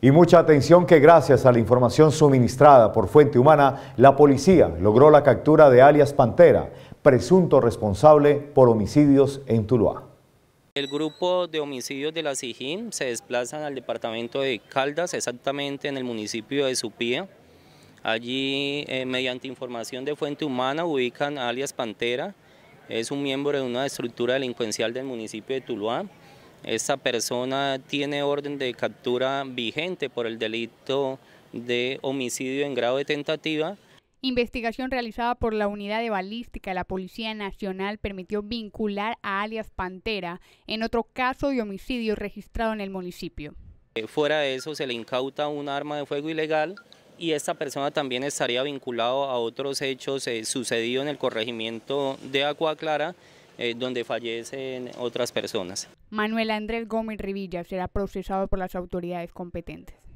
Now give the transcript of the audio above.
Y mucha atención que gracias a la información suministrada por Fuente Humana, la policía logró la captura de alias Pantera, presunto responsable por homicidios en Tuluá. El grupo de homicidios de la SIJIN se desplaza al departamento de Caldas, exactamente en el municipio de Supía. Allí, eh, mediante información de Fuente Humana, ubican a alias Pantera, es un miembro de una estructura delincuencial del municipio de Tuluá. Esta persona tiene orden de captura vigente por el delito de homicidio en grado de tentativa. Investigación realizada por la Unidad de Balística de la Policía Nacional permitió vincular a alias Pantera en otro caso de homicidio registrado en el municipio. Eh, fuera de eso se le incauta un arma de fuego ilegal y esta persona también estaría vinculado a otros hechos eh, sucedidos en el corregimiento de Agua Clara, eh, donde fallecen otras personas. Manuel Andrés Gómez Rivilla será procesado por las autoridades competentes.